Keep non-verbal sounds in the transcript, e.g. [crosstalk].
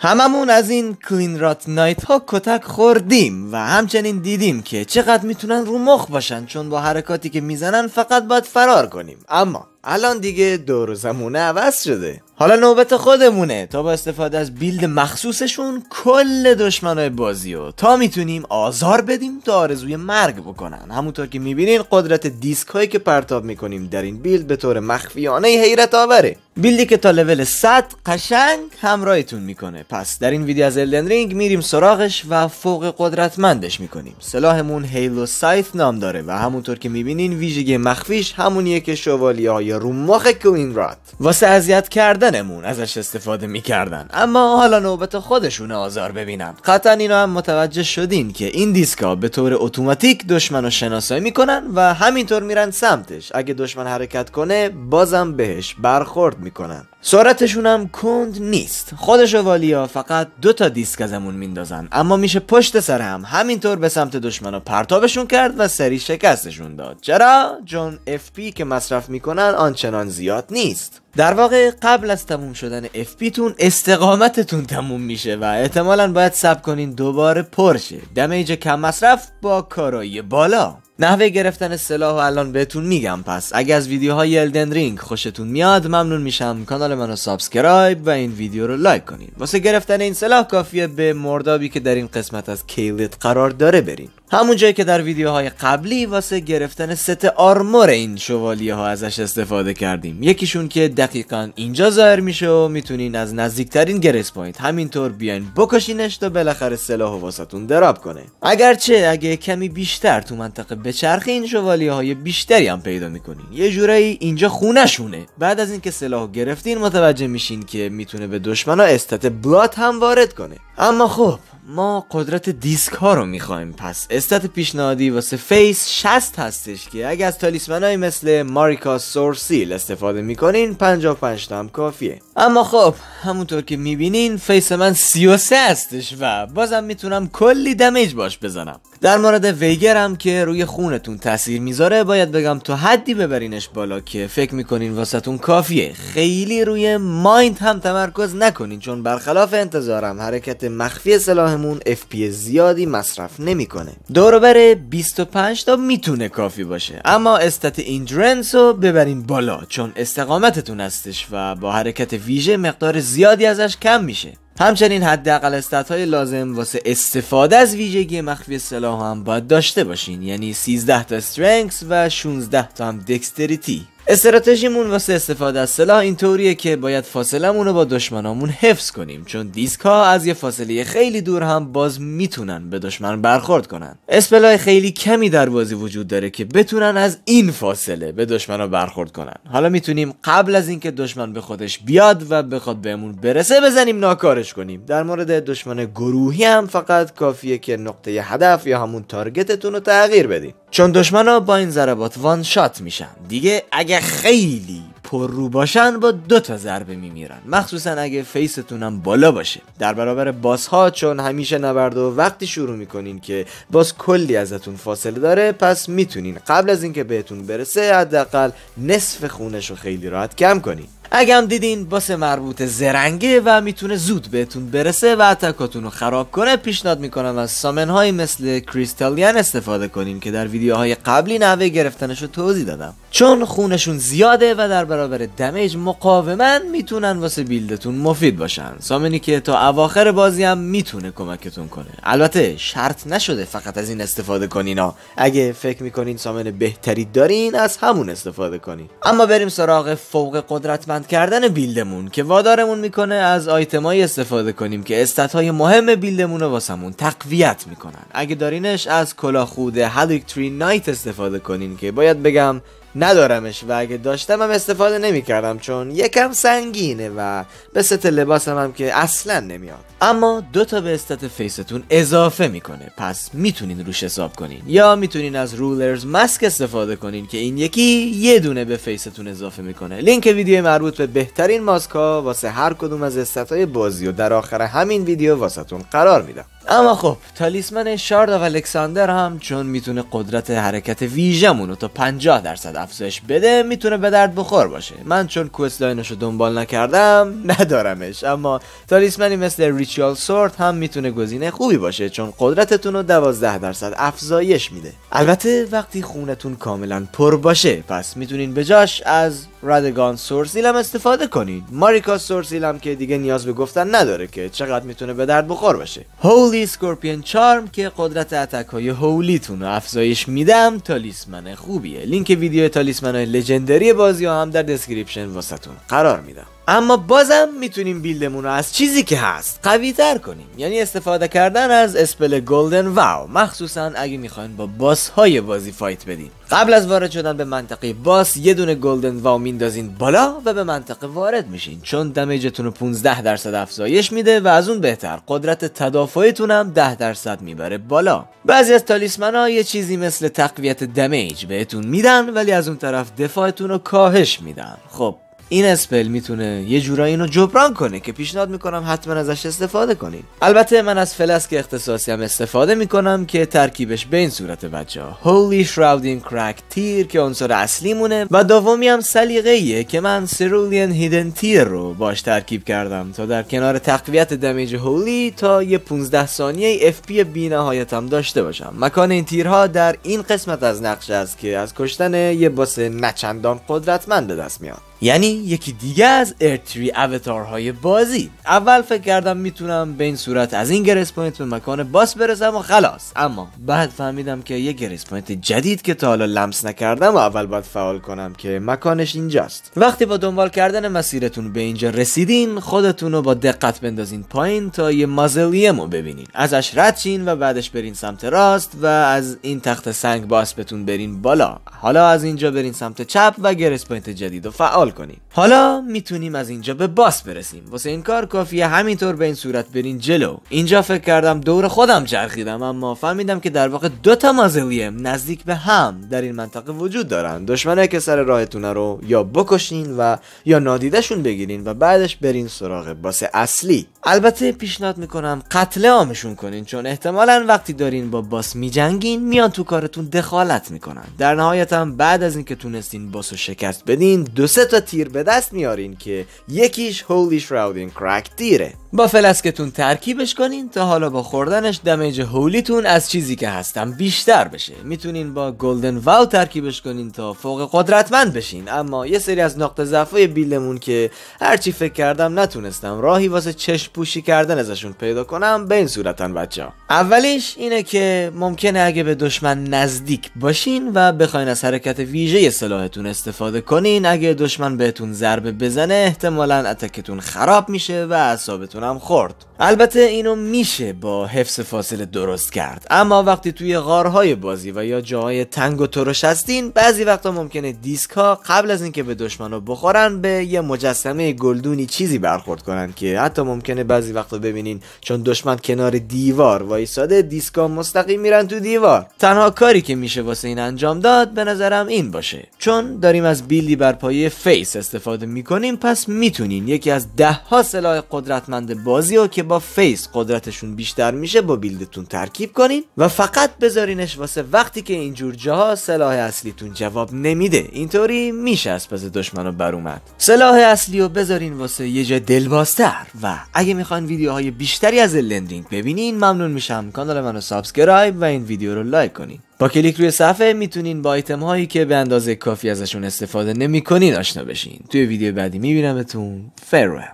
هممون از این کلین رات نایت ها کتک خوردیم و همچنین دیدیم که چقدر میتونن رو مخ باشن چون با حرکاتی که میزنن فقط باید فرار کنیم اما الان دیگه دور زمونه عوض شده حالا نوبت خودمونه تا با استفاده از بیلد مخصوصشون کل دشمنای بازی رو تا میتونیم آزار بدیم تا آرزوی مرگ بکنن همونطور که میبینین قدرت دیسک هایی که پرتاب میکنیم در این بیلد به طور مخفیانه حیرت آوره بیلدی که تا لول 100 قشنگ همراهتون میکنه پس در این ویدیو از الدن رینگ میریم سراغش و فوق قدرتمندش میکنیم سلاحمون هیلو سایت نام داره و همونطور که میبینین ویژگی مخفیش همونیه که شوالیه های رو مخ کوین رات واسه اذیت کردن نمون ازش استفاده میکردن اما حالا نوبت خودشون آزار ببینن قطعا اینو هم متوجه شدین که این دیسکا به طور اتوماتیک دشمن رو شناسایی میکنن و همینطور میرن سمتش اگه دشمن حرکت کنه بازم بهش برخورد میکنن سرعتشون هم کند نیست خودش و والیا فقط دو تا دیسک ازمون میندازن اما میشه پشت سر هم همینطور به سمت دشمن رو پرتابشون کرد و سری شکستشون داد چرا جون اف پی که مصرف میکنن آنچنان زیاد نیست در واقع قبل از تموم شدن اف تون استقامتتون تموم میشه و احتمالا باید سب کنین دوباره پرشه دمیج کم مصرف با کارایی بالا نحوه گرفتن سلاح و الان بهتون میگم پس اگه از ویدیوهای الدن رینگ خوشتون میاد ممنون میشم کانال منو سابسکرایب و این ویدیو رو لایک کنین واسه گرفتن این سلاح کافیه به مردابی که در این قسمت از کیلیت قرار داره برین همون جایی که در ویدیوهای قبلی واسه گرفتن ست آرمور این شوالیه ها ازش استفاده کردیم یکیشون که دقیقا اینجا ظاهر میشه و میتونین از نزدیکترین گرس پوینت همینطور بیاین بکشینش تا بالاخره سلاح واسطون دراب کنه اگرچه اگه کمی بیشتر تو منطقه بچرخه این شوالیه های بیشتری هم پیدا میکنین یه جورایی اینجا شونه بعد از اینکه سلاح گرفتین متوجه میشین که میتونه به دشمنا استت بلات هم وارد کنه اما خب ما قدرت دیسک ها رو میخوایم پس استت پیشنهادی واسه فیس 60 هستش که اگه از تالیسمن های مثل ماریکا سورسیل استفاده میکنین 55 تا هم کافیه اما خب همونطور که میبینین فیس من 33 هستش و بازم میتونم کلی دمیج باش بزنم در مورد ویگرم که روی خونتون تاثیر میذاره باید بگم تا حدی ببرینش بالا که فکر میکنین واسهتون کافیه خیلی روی مایند هم تمرکز نکنین چون برخلاف انتظارم حرکت مخفی سلاحمون اف زیادی مصرف نمیکنه دوربر 25 تا میتونه کافی باشه اما استت ایندرنس رو ببرین بالا چون استقامتتون هستش و با حرکت ویژه مقدار زیادی ازش کم میشه همچنین حداقل استات های لازم واسه استفاده از ویژگی مخفی سلاح هم باید داشته باشین یعنی 13 تا سترنگس و 16 تا هم دکستریتی استراتژیمون واسه استفاده از سلاح این طوریه که باید فاصلمون رو با دشمنامون حفظ کنیم چون دیسک ها از یه فاصله خیلی دور هم باز میتونن به دشمن برخورد کنن اسپلای خیلی کمی در بازی وجود داره که بتونن از این فاصله به دشمن برخورد کنن حالا میتونیم قبل از اینکه دشمن به خودش بیاد و بخواد بهمون برسه بزنیم ناکارش کنیم در مورد دشمن گروهی هم فقط کافیه که نقطه هدف یا همون تارگتتون رو تغییر بدیم چون ها با این ضربات وان شات میشن دیگه اگه خیلی پر رو باشن با دو تا ضربه میمیرن مخصوصا اگه هم بالا باشه در برابر باس ها چون همیشه نبرد و وقتی شروع میکنین که باس کلی ازتون فاصله داره پس میتونین قبل از اینکه بهتون برسه حداقل نصف خونش رو خیلی راحت کم کنین هم دیدین باس مربوط زرنگه و میتونه زود بهتون برسه و اتکاتون رو خراب کنه پیشنهاد میکنم از سامنهایی مثل کریستالیان استفاده کنیم که در ویدیوهای قبلی نحوه گرفتنش رو توضیح دادم چون خونشون زیاده و در برابر دمیج مقاومن میتونن واسه بیلدتون مفید باشن سامنی که تا اواخر بازی هم میتونه کمکتون کنه البته شرط نشده فقط از این استفاده کنین ها اگه فکر میکنین سامن بهتری دارین از همون استفاده کنین اما بریم سراغ فوق قدرتمند کردن بیلدمون که وادارمون میکنه از آیتمای استفاده کنیم که استاتهای مهم بیلدمون رو واسمون تقویت میکنن اگه دارینش از خود تری نایت استفاده کنین که باید بگم ندارمش و اگه داشتم هم استفاده نمیکردم چون یکم سنگینه و به ست لباسم هم که اصلا نمیاد اما دو تا به استات فیستون اضافه میکنه پس میتونین روش حساب کنین یا میتونین از رولرز ماسک استفاده کنین که این یکی یه دونه به فیستون اضافه میکنه لینک ویدیو مربوط به بهترین ماسک ها واسه هر کدوم از استات های بازی و در آخر همین ویدیو واسهتون قرار میدم اما خب تالیسمن شارد و الکساندر هم چون میتونه قدرت حرکت ویژمون رو تا 50 درصد افزایش بده میتونه به درد بخور باشه من چون کوست رو دنبال نکردم [laughs] ندارمش اما تالیسمنی مثل ریچال سورت هم میتونه گزینه خوبی باشه چون قدرتتون رو 12 درصد افزایش میده البته وقتی خونتون کاملا پر باشه پس میتونین به از رادگان سورسیل هم استفاده کنید ماریکا سورسیل هم که دیگه نیاز به گفتن نداره که چقدر میتونه به درد بخور باشه هولی سکورپین چارم که قدرت اتک های هولیتون رو افزایش میدم تالیسمن خوبیه لینک ویدیو تالیسمن های لژندری بازی هم در دسکریپشن تون قرار میدم اما بازم میتونیم بیلدمون رو از چیزی که هست قوی تر کنیم یعنی استفاده کردن از اسپل گلدن واو مخصوصا اگه میخواین با باس های بازی فایت بدین قبل از وارد شدن به منطقه باس یه دونه گلدن واو میندازین بالا و به منطقه وارد میشین چون دمیجتون رو 15 درصد افزایش میده و از اون بهتر قدرت تدافعتون هم 10 درصد میبره بالا بعضی از تالیسمن ها یه چیزی مثل تقویت دمیج بهتون میدن ولی از اون طرف دفاعتون رو کاهش میدن خب این اسپل میتونه یه جورایی اینو جبران کنه که پیشنهاد میکنم حتما ازش استفاده کنین البته من از فلسک اختصاصی هم استفاده میکنم که ترکیبش به این صورت بچه ها هولی شراودین تیر که عنصر اصلی مونه و دومی هم سلیقه‌ایه که من Cerulean Hidden تیر رو باش ترکیب کردم تا در کنار تقویت دمیج هولی تا یه 15 ثانیه اف پی هم داشته باشم مکان این تیرها در این قسمت از نقشه است که از کشتن یه باس نچندان قدرتمند به دست میاد یعنی یکی دیگه از ارتری های بازی اول فکر کردم میتونم به این صورت از این گریس پوینت به مکان باس برسم و خلاص اما بعد فهمیدم که یه گریس پوینت جدید که تا حالا لمس نکردم و اول باید فعال کنم که مکانش اینجاست وقتی با دنبال کردن مسیرتون به اینجا رسیدین خودتون رو با دقت بندازین پایین تا یه مازلیمو ببینین ازش رد و بعدش برین سمت راست و از این تخت سنگ باس بتون برین بالا حالا از اینجا برین سمت چپ و گریس پوینت جدید فعال حالا میتونیم از اینجا به باس برسیم واسه این کار کافیه همینطور به این صورت برین جلو اینجا فکر کردم دور خودم چرخیدم اما فهمیدم که در واقع دو تا نزدیک به هم در این منطقه وجود دارن دشمنه که سر راهتون رو یا بکشین و یا نادیدهشون بگیرین و بعدش برین سراغ باس اصلی البته پیشنهاد میکنم قتل عامشون کنین چون احتمالا وقتی دارین با باس میجنگین میان تو کارتون دخالت میکنن در نهایت هم بعد از اینکه تونستین باسو شکست بدین دو سه تا تیر به دست میارین که یکیش هولی شراودین کرک تیره با فلسکتون ترکیبش کنین تا حالا با خوردنش دمیج هولیتون از چیزی که هستم بیشتر بشه میتونین با گلدن واو ترکیبش کنین تا فوق قدرتمند بشین اما یه سری از نقطه ضعفای بیلمون که هرچی فکر کردم نتونستم راهی واسه چشم پوشی کردن ازشون پیدا کنم به این صورتن بچه ها اولیش اینه که ممکنه اگه به دشمن نزدیک باشین و بخواین از حرکت ویژه سلاحتون استفاده کنین اگه دشمن بهتون ضربه بزنه احتمالا اتکتون خراب میشه و اعصابتون هم خورد البته اینو میشه با حفظ فاصله درست کرد اما وقتی توی غارهای بازی و یا جاهای تنگ و ترش هستین بعضی وقتا ممکنه دیسک ها قبل از اینکه به دشمنو بخورن به یه مجسمه گلدونی چیزی برخورد کنن که حتی ممکنه ممکنه بعضی وقتا ببینین چون دشمن کنار دیوار وایساده دیسکا مستقیم میرن تو دیوار تنها کاری که میشه واسه این انجام داد به نظرم این باشه چون داریم از بیلدی بر پایه فیس استفاده میکنیم پس میتونین یکی از ده ها سلاح قدرتمند بازی رو که با فیس قدرتشون بیشتر میشه با بیلدتون ترکیب کنین و فقط بذارینش واسه وقتی که اینجور جاها سلاح اصلیتون جواب نمیده اینطوری میشه از پس دشمن رو بر سلاح اصلی رو بذارین واسه یه جا دلبازتر و اگه میخواین ویدیوهای بیشتری از لندرینگ ببینین ممنون میشم کانال منو سابسکرایب و این ویدیو رو لایک کنین با کلیک روی صفحه میتونین با آیتم هایی که به اندازه کافی ازشون استفاده نمیکنین آشنا بشین توی ویدیو بعدی میبینمتون فرو